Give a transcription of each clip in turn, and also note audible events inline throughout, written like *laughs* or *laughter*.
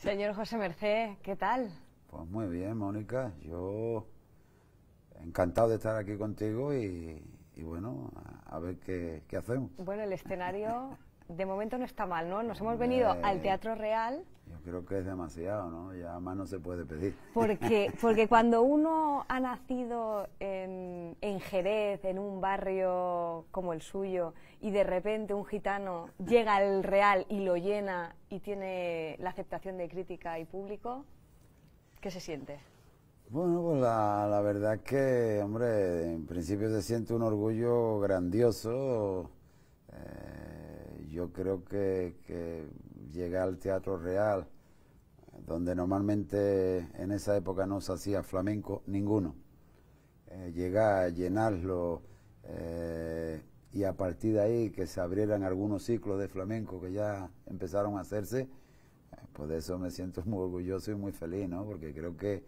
Señor José Merced, ¿qué tal? Pues muy bien, Mónica. Yo encantado de estar aquí contigo y, y bueno, a, ver qué hacemos. Bueno, el escenario de momento no está mal, ¿no? Nos hemos venido al Teatro Real. Yo creo que es demasiado, ¿no? Ya más no se puede pedir. Porque, *laughs* porque cuando uno ha nacido en, Jerez, en un barrio como el suyo, y de repente un gitano llega al Real y lo llena y tiene la aceptación de crítica y público, ¿qué se siente? Bueno, pues la, verdad que, hombre, en principio se siente un orgullo grandioso. Eh, yo creo que, Llegar al Teatro Real, donde normalmente en esa época no se hacía flamenco ninguno. Eh, llegar a llenarlo eh, y a partir de ahí que se abrieran algunos ciclos de flamenco que ya empezaron a hacerse, eh, pues de eso me siento *laughs* muy orgulloso y muy feliz, ¿no? Porque creo que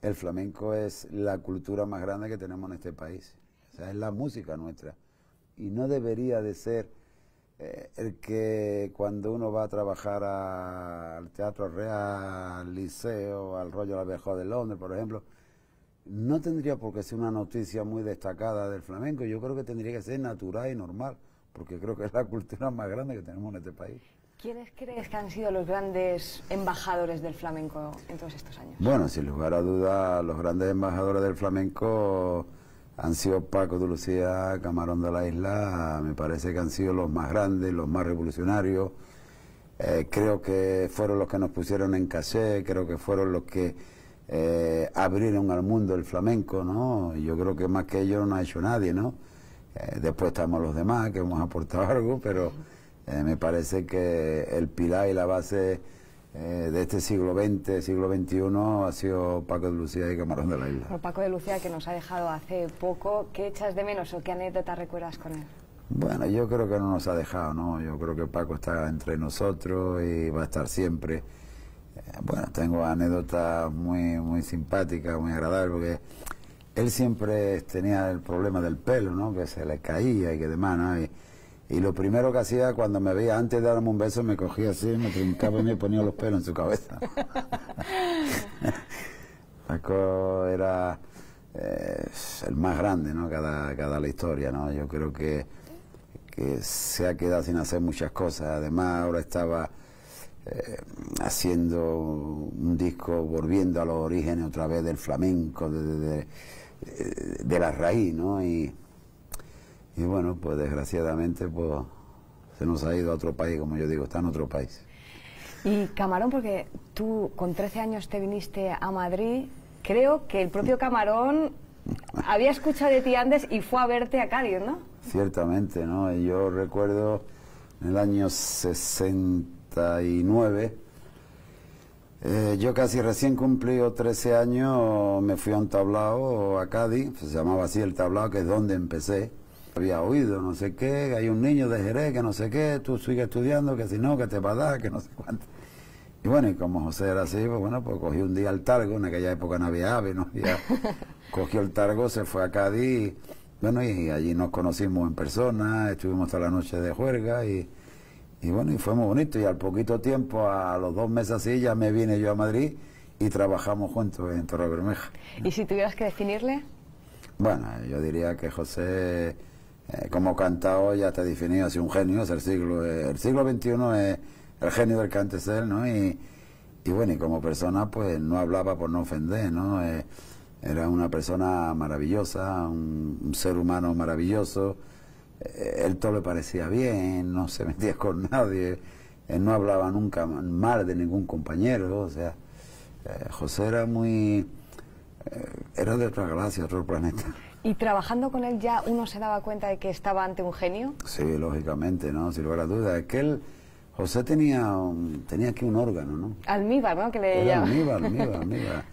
el flamenco es la cultura más grande que tenemos en este país. O sea, es la música nuestra. Y no debería de ser eh, el que cuando uno va a trabajar al Teatro Real, al Liceo, al la vieja de Londres, por ejemplo, no tendría por qué ser una noticia muy destacada del flamenco. Yo creo que tendría que ser natural y normal, porque creo que es la cultura más grande que tenemos en este país. ¿Quiénes crees que han sido los grandes embajadores del flamenco en todos estos años? Bueno, sin lugar a duda los grandes embajadores del flamenco han sido Paco de Lucía, Camarón de la Isla, me parece que han sido los más grandes, los más revolucionarios. Eh, creo que fueron los que nos pusieron en caché, creo que fueron los que eh, abrieron al mundo el flamenco, ¿no? Yo creo que más que ellos no ha hecho nadie, ¿no? Eh, después estamos los demás que hemos aportado *laughs* algo, pero me parece que el pilar y la base eh, de este siglo XX, siglo XXI, ha sido Paco de Lucía y Camarón de la Isla. Paco de Lucía, que nos ha dejado hace poco, ¿qué echas de menos o qué anécdota recuerdas con él? Bueno, yo creo que no nos ha dejado, ¿no? Yo creo que Paco está entre nosotros y va a estar siempre. Eh, bueno, tengo anécdotas muy, muy simpáticas, muy agradables, porque él siempre tenía el problema del pelo, ¿no? Que se le caía y que demás, ¿no? Y lo primero que hacía cuando me veía, antes de darme un beso, me cogía así, me trincaba y me ponía los pelos en su cabeza. Paco *laughs* era eh, el más grande, ¿no? Cada, la historia, ¿no? Yo creo que, se ha quedado sin hacer muchas cosas. Además, ahora estaba eh, haciendo un disco, volviendo a los orígenes otra vez del flamenco, de, eh, la raíz, ¿no? Y, y bueno, pues desgraciadamente pues se nos ha ido a otro país, como yo digo, está en otro país. Y Camarón, porque tú con 13 años te viniste a Madrid, creo que el propio Camarón había escuchado de ti antes y fue a verte a Cádiz, ¿no? Ciertamente, ¿no? Yo recuerdo en el año 69, eh, yo casi recién cumplido 13 años, me fui a un tablao a Cádiz, se llamaba así el tablao, que es donde empecé había oído, no sé qué, hay un niño de Jerez que no sé qué, tú sigue estudiando, que si no, que te va a dar, que no sé cuánto. Y bueno, y como José era así, pues bueno, pues cogí un día el targo, en aquella época no había ave, *laughs* cogió el targo, se fue a Cádiz, bueno, y allí nos conocimos en persona, estuvimos toda la noche de juerga y, y bueno, y fue muy bonito. Y al poquito tiempo, a los dos meses así, ya me vine yo a Madrid y trabajamos juntos en Torre Bermeja. ¿Y si tuvieras que definirle? Bueno, yo diría que José eh, como cantado ya te definido así un genio, es el siglo, el siglo XXI es eh, el genio del cante ¿no? Y, bueno, y como persona pues no hablaba por no ofender, ¿no? Eh, era una persona maravillosa, un, un ser humano maravilloso, él todo le parecía bien, no se metía con nadie, él no hablaba nunca mal de ningún compañero, o sea, José era muy eh, era de otra gracia otro planeta. ¿Y trabajando con él ya uno se daba cuenta de que estaba ante un genio? Sí, lógicamente, ¿no? Sin lugar a dudas. que él, José tenía, tenía aquí un órgano, ¿no? Almíbar, ¿no? Que le *laughs* almíbar, almíbar,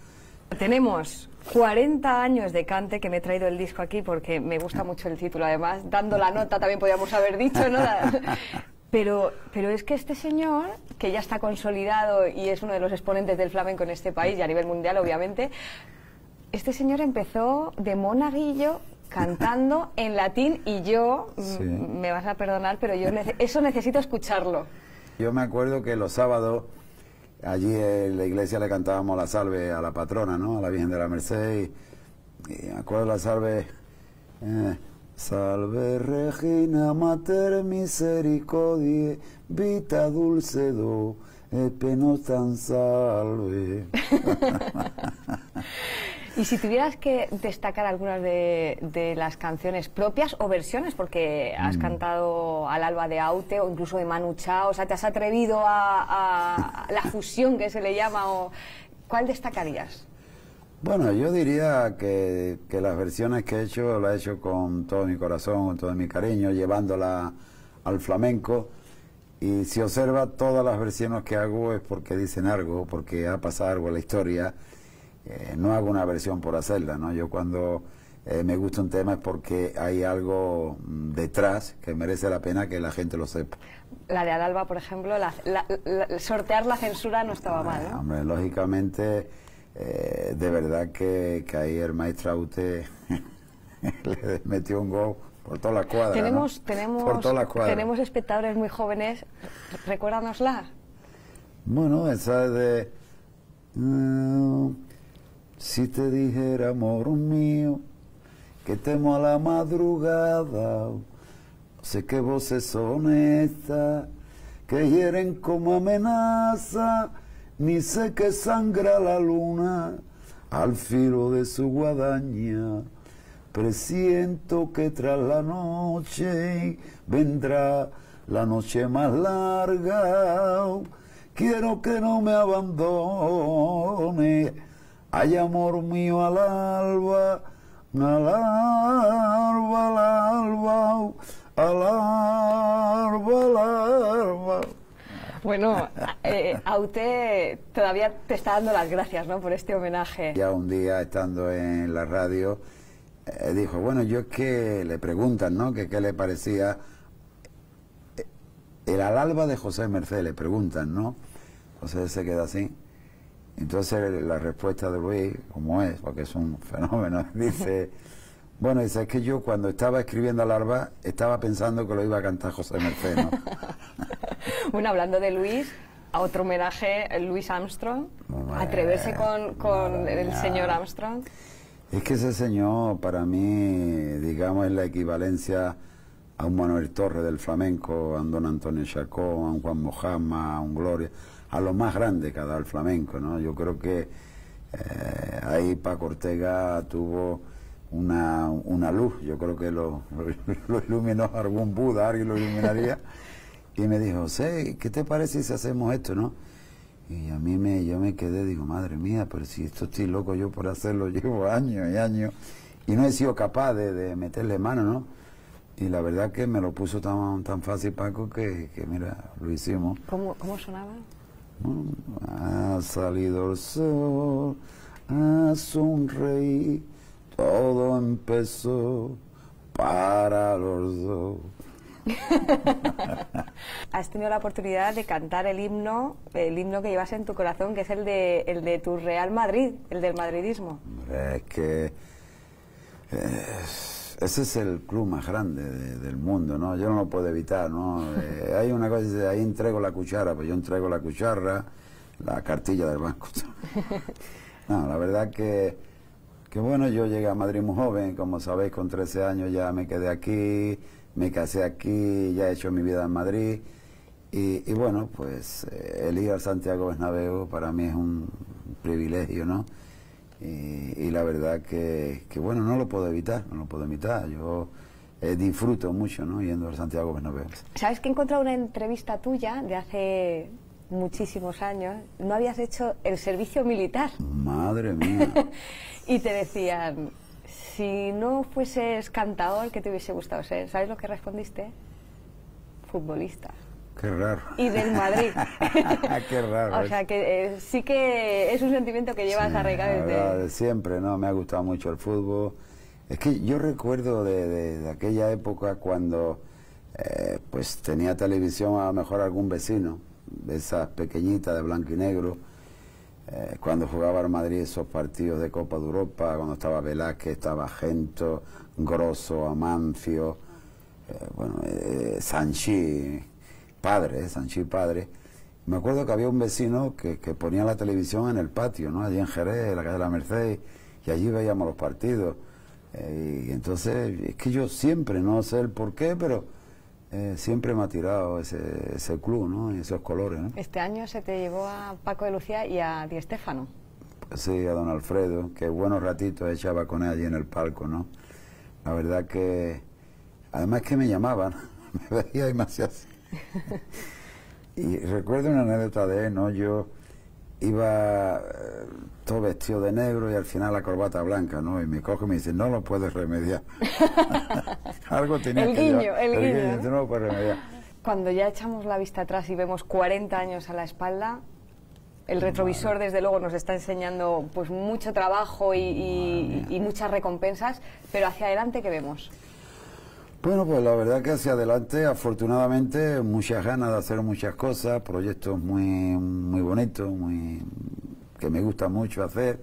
Tenemos 40 años de cante, que me he traído el disco aquí porque me gusta mucho el título, además, dando la nota también podríamos haber dicho, ¿no? *laughs* Pero, pero es que este señor, que ya está consolidado y es uno de los exponentes del flamenco en este país y a nivel mundial, obviamente, este señor empezó de monaguillo cantando *laughs* en latín y yo, mm, me vas a perdonar, pero yo eso necesito escucharlo. Yo me acuerdo que los sábados allí en la iglesia le cantábamos la salve a la patrona, ¿no? A la Virgen de la Merced. Y, acuerdo la salve. Eh, salve Regina Mater Misericordiae, Vita Dulce et tan Salve. *laughs* *laughs* Y si tuvieras que destacar algunas de, las canciones propias o versiones, porque has mm. cantado al alba de Aute o incluso de Manu Chao, o sea, te has atrevido a, la fusión que se le llama, ¿cuál destacarías? Bueno, yo diría que, las versiones que he hecho, las he hecho con todo mi corazón, con todo mi cariño, llevándola al flamenco. Y si observa, todas las versiones que hago es porque dicen algo, porque ha pasado algo en la historia. Eh, no hago una versión por hacerla, ¿no? Yo cuando eh, me gusta un tema es porque hay algo mm, detrás que merece la pena que la gente lo sepa. La de Adalba, por ejemplo, sortear la censura no estaba eh, mal, Hombre, lógicamente, de verdad que, que ahí el maestro Aute *laughs* le metió un gol por toda la cuadra. Tenemos, tenemos, tenemos espectadores muy jóvenes, recuérdanosla. Bueno, esa de... Mm, si te dijera, amor mío, que temo a la madrugada, sé que voces son estas, que hieren como amenaza, ni sé que sangra la luna al filo de su guadaña. Presiento que tras la noche vendrá la noche más larga. Quiero que no me abandone Ay, amor mío, al alba, al alba, al alba, al alba, al alba. Bueno, eh, a usted todavía te está dando las gracias, ¿no?, por este homenaje. Ya un día, estando en la radio, eh, dijo, bueno, yo es que le preguntan, ¿no?, que qué le parecía eh, el alba de José Merced, le preguntan, ¿no? José se queda así, entonces la respuesta de Luis, como es, porque es un fenómeno, *laughs* dice, bueno, es que yo cuando estaba escribiendo Larva estaba pensando que lo iba a cantar José Mercedes. *laughs* bueno, hablando de Luis, a otro homenaje, Luis Armstrong, atreverse con, el señor Armstrong. Es que ese señor para mí, digamos, es la equivalencia a un Manuel Torres del flamenco, a un Don Antonio Chacón, a un Juan Mojama, a un Gloria, a lo más grande cada al flamenco, ¿no? Yo creo que eh, ahí Paco Ortega tuvo una, una luz, yo creo que *laughs* lo, iluminó algún Buda, alguien lo iluminaría, y me dijo, sé, ¿qué te parece si hacemos esto, no? Y a mí me, yo me quedé, digo, madre mía, pero si esto estoy loco yo por hacerlo, *laughs* llevo años y años, y no he sido capaz de, meterle mano, ¿no? Y la verdad que me lo puso tan, tan fácil Paco que, mira, lo hicimos. ¿Cómo, cómo sonaba? Ha salido el sol, ha sonreído, todo empezó para los dos. *laughs* Has tenido la oportunidad de cantar el himno, el himno que llevas en tu corazón, que es el de, el de tu Real Madrid, el del madridismo. es que... Eh, ese es el club más grande del mundo, ¿no? Yo no lo puedo evitar, ¿no? Eh, hay una cosa, dice, ahí entrego la cuchara, pues yo entrego la cuchara, la cartilla del banco. *laughs* no, la verdad que, que bueno, yo llegué a Madrid muy joven, como sabéis, con 13 años ya me quedé aquí, me casé aquí, ya he hecho mi vida en Madrid. Y, y bueno, pues eh, el ir a Santiago Bernabéu para mí es un privilegio, ¿no? Y, la verdad que, bueno, no lo puedo evitar, no lo puedo evitar. Yo eh, disfruto mucho ¿no? yendo a Santiago Bernabéu. ¿Sabes que he encontrado una entrevista tuya de hace muchísimos años? No habías hecho el servicio militar. Madre mía. *laughs* y te decían, si no fueses cantador, ¿qué te hubiese gustado ser? ¿Sabes lo que respondiste? Futbolista. Y del Madrid. *laughs* Qué raro. o sea, que eh, sí que es un sentimiento que llevas sí, arraigado desde... siempre, ¿no? Me ha gustado mucho el fútbol. Es que yo recuerdo de, aquella época cuando eh, pues tenía televisión a lo mejor algún vecino, de esas pequeñitas de blanco y negro, eh, cuando jugaba al Madrid esos partidos de Copa de Europa, cuando estaba Velázquez, estaba Gento, Grosso, Amancio, bueno, Sanchi, padre, Sanchi padre. Me acuerdo que había un vecino que, ponía la televisión en el patio, ¿no? Allí en Jerez, en la calle de la Merced, y allí veíamos los partidos. Eh, y entonces, es que yo siempre, no sé el por qué, pero eh, siempre me ha tirado ese, club, ¿no? Y esos colores, Este año se te llevó a Paco de Lucía y a Di Estefano. sí, a don Alfredo, que buenos ratitos echaba con él allí en el palco, ¿no? La verdad que... Además que me llamaban, *laughs* me veía demasiado *laughs* y recuerdo una anécdota de ¿no? Yo iba eh, todo vestido de negro y al final la corbata blanca, ¿no? Y me coge y me dice, no lo puedes remediar. *laughs* *laughs* Algo tenía que guiño, el guiño, Cuando ya echamos la vista atrás y vemos 40 años a la espalda, el retrovisor desde luego nos está enseñando pues mucho trabajo y, y muchas recompensas, pero hacia adelante ¿qué vemos? Bueno, pues la verdad que hacia adelante, afortunadamente, muchas ganas de hacer muchas cosas, proyectos muy, muy bonitos, muy, que me gusta mucho hacer.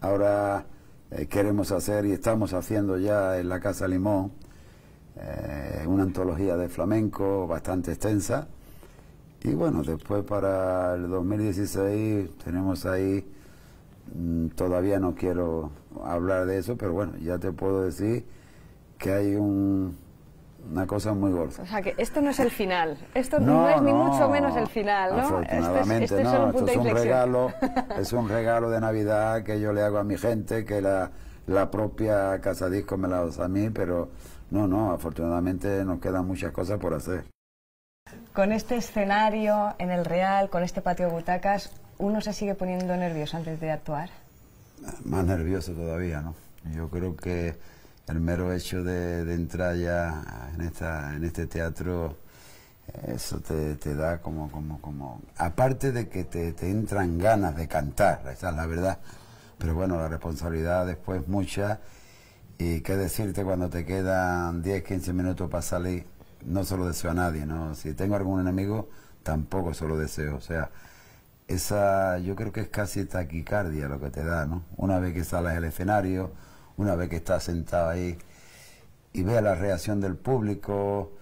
Ahora eh, queremos hacer y estamos haciendo ya en la Casa Limón eh, una antología de flamenco bastante extensa. Y bueno, después para el 2016 tenemos ahí, mm, todavía no quiero hablar de eso, pero bueno, ya te puedo decir que hay un, una cosa muy gorda. O sea, que esto no es el final, esto no, es ni mucho menos el final, ¿no? Afortunadamente, es, no, esto es un regalo, *laughs* es un regalo de Navidad que yo le hago a mi gente, que la, la propia Casa Disco me la da a mí, pero no, no, afortunadamente nos quedan muchas cosas por hacer. Con este escenario en el Real, con este patio de butacas, ¿uno se sigue poniendo nervioso antes de actuar? Más nervioso todavía, ¿no? Yo creo que el mero hecho de, entrar ya en, este teatro, eso te, da como, como, como, aparte de que te, entran ganas de cantar, esa la verdad, pero bueno, la responsabilidad después es mucha y qué decirte cuando te quedan 10, 15 minutos para salir, no se lo deseo a nadie, ¿no? Si tengo algún enemigo, tampoco se lo deseo, o sea, esa yo creo que es casi taquicardia lo que te da, ¿no? Una vez que sales al escenario, una vez que estás sentado ahí y vea la reacción del público,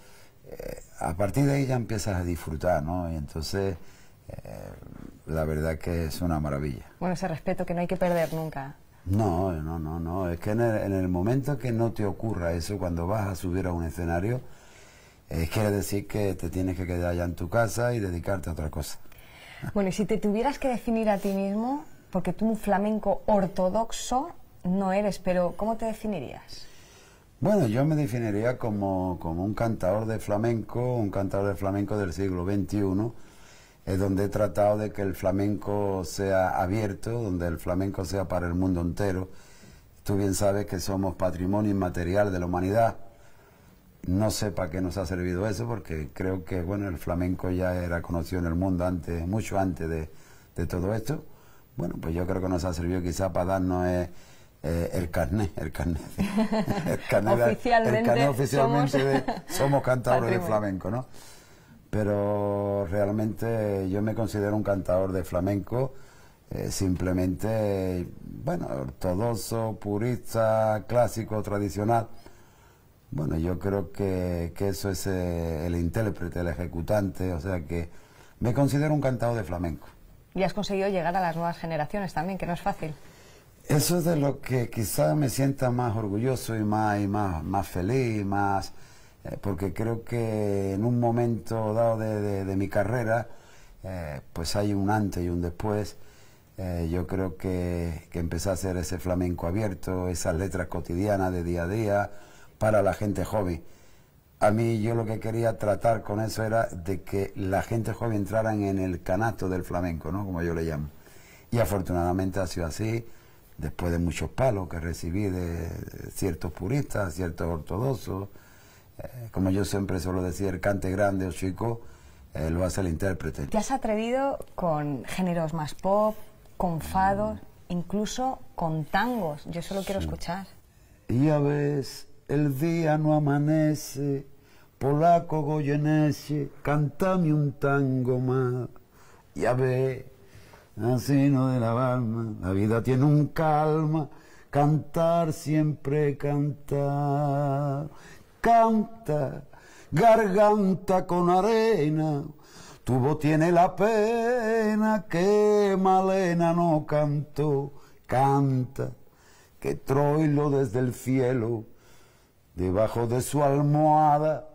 eh, a partir de ahí ya empiezas a disfrutar, ¿no? Y entonces, eh, la verdad que es una maravilla. Bueno, ese respeto que no hay que perder nunca. No, no, no, no. Es que en el, momento que no te ocurra eso, cuando vas a subir a un escenario, quiere decir que te tienes que quedar allá en tu casa y dedicarte a otra cosa. Bueno, y si te tuvieras que definir a ti mismo, porque tú un flamenco ortodoxo no eres, pero ¿cómo te definirías? Bueno, yo me definiría como, un cantador de flamenco, un cantador de flamenco del siglo XXI, es eh, donde he tratado de que el flamenco sea abierto, donde el flamenco sea para el mundo entero. Tú bien sabes que somos patrimonio inmaterial de la humanidad. No sé para qué nos ha servido eso, porque creo que bueno, el flamenco ya era conocido en el mundo antes, mucho antes de, de todo esto. Bueno, pues yo creo que nos ha servido quizá para darnos... Eh, eh, el carné, el carné. El carné oficialmente, oficialmente somos, cantadores de flamenco, ¿no? Pero realmente yo me considero un cantador de flamenco, eh, simplemente, bueno, ortodoxo, purista, clásico, tradicional. Bueno, yo creo que, eso es eh, el intérprete, el ejecutante, o sea que me considero un cantador de flamenco. Y has conseguido llegar a las nuevas generaciones también, que no es fácil. Eso es de lo que quizá me sienta más orgulloso y más, más, feliz, más, eh, porque creo que en un momento dado de, mi carrera, eh, pues hay un antes y un después. Eh, yo creo que, que empecé a hacer ese flamenco abierto, esas letras cotidianas de día a día para la gente joven. A mí yo lo que quería tratar con eso era de que la gente joven entraran en el canasto del flamenco, ¿no? Como yo le llamo. Y afortunadamente ha sido así después de muchos palos que recibí de ciertos puristas, ciertos ortodoxos, eh, como yo siempre suelo decir, el cante grande o chico eh, lo hace el intérprete. ¿Te has atrevido con géneros más pop, con fados, mm. incluso con tangos? Yo solo quiero escuchar. Ya ves, el día no amanece, polaco goyenese, cantame un tango más. Ya ves, Así no de la balma, la vida tiene un calma, cantar siempre cantar, canta, garganta con arena, tuvo tiene la pena que Malena no cantó, canta, que Troilo desde el cielo, debajo de su almohada,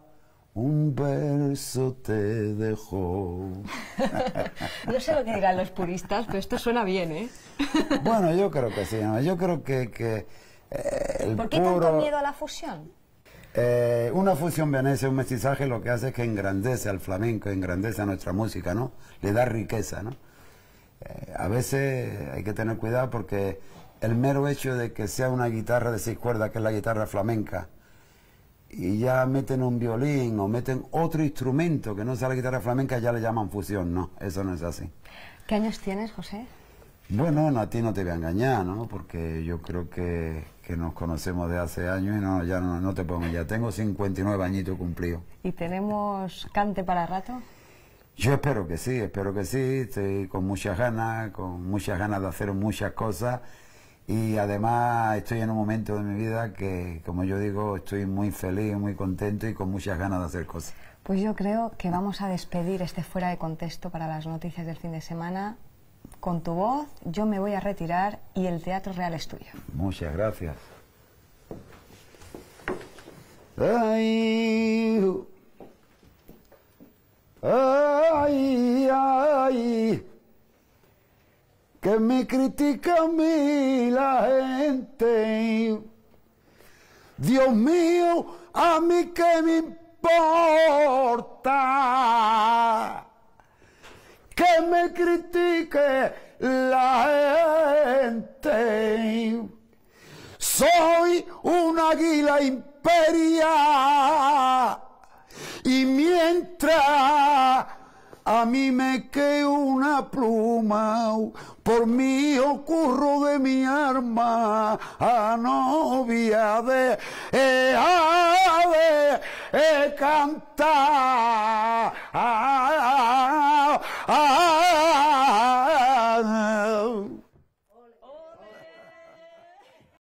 un verso te dejó. *laughs* no sé lo que dirán los puristas, pero esto suena bien, ¿eh? *laughs* bueno, yo creo que sí. ¿no? Yo creo que... que eh, ¿Por qué tanto miedo a la fusión? Eh, una fusión es un mestizaje, lo que hace es que engrandece al flamenco, engrandece a nuestra música, ¿no? Le da riqueza, ¿no? Eh, a veces hay que tener cuidado porque el mero hecho de que sea una guitarra de seis cuerdas, que es la guitarra flamenca, y ya meten un violín o meten otro instrumento que no sea la guitarra flamenca, ya le llaman fusión. No, eso no es así. ¿Qué años tienes, José? Bueno, a ti no te voy a engañar, ¿no? Porque yo creo que, nos conocemos de hace años y no, ya no, no te pongo ya. Tengo 59 añitos cumplidos. ¿Y tenemos cante para rato? Yo espero que sí, espero que sí. Estoy con muchas ganas, con muchas ganas de hacer muchas cosas. Y además estoy en un momento de mi vida que, como yo digo, estoy muy feliz, muy contento y con muchas ganas de hacer cosas. Pues yo creo que vamos a despedir este fuera de contexto para las noticias del fin de semana. Con tu voz, yo me voy a retirar y el Teatro Real es tuyo. Muchas gracias que me critica a mí la gente. Dios mío, a mí que me importa que me critique la gente. Soy un águila imperial y mientras a mí me que una pluma, por mí ocurro de mi arma a novia de ave,